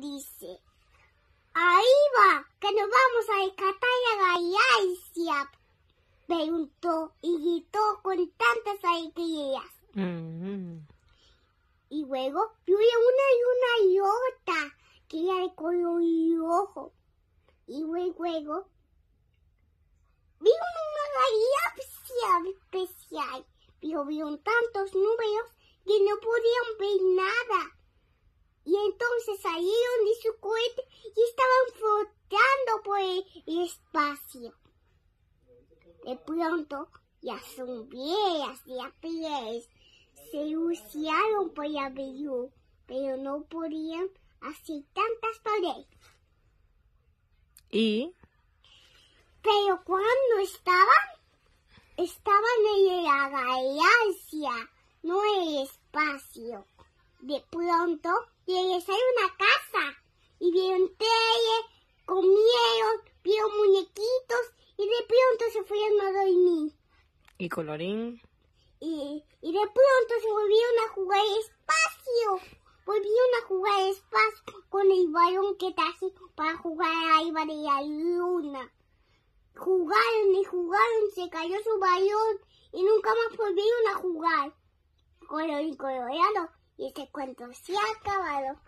dice. Ahí va, que nos vamos a rescatar a Gaia Preguntó y gritó con tantas alegrías. Mm-hmm. Y luego vio una y una y otra que era de color ojo Y luego vio una galaxia especial, pero vio tantos números que no podían ver nada. Y entonces salieron de su cohete y estaban flotando por el espacio. De pronto, ya son sombreras de pies. se usaron por la pero no podían hacer tantas paredes. ¿Y? Pero cuando estaban, estaban en la galaxia, no en el espacio. De pronto regresaron a casa y vieron tele, comieron, vieron muñequitos y de pronto se fueron a dormir. ¿Y colorín? Y, y de pronto se volvieron a jugar espacio. Volvieron a jugar espacio con el balón que traje para jugar arriba de la luna. Jugaron y jugaron, se cayó su balón y nunca más volvieron a jugar. Colorín colorado, y este cuento se ha acabado.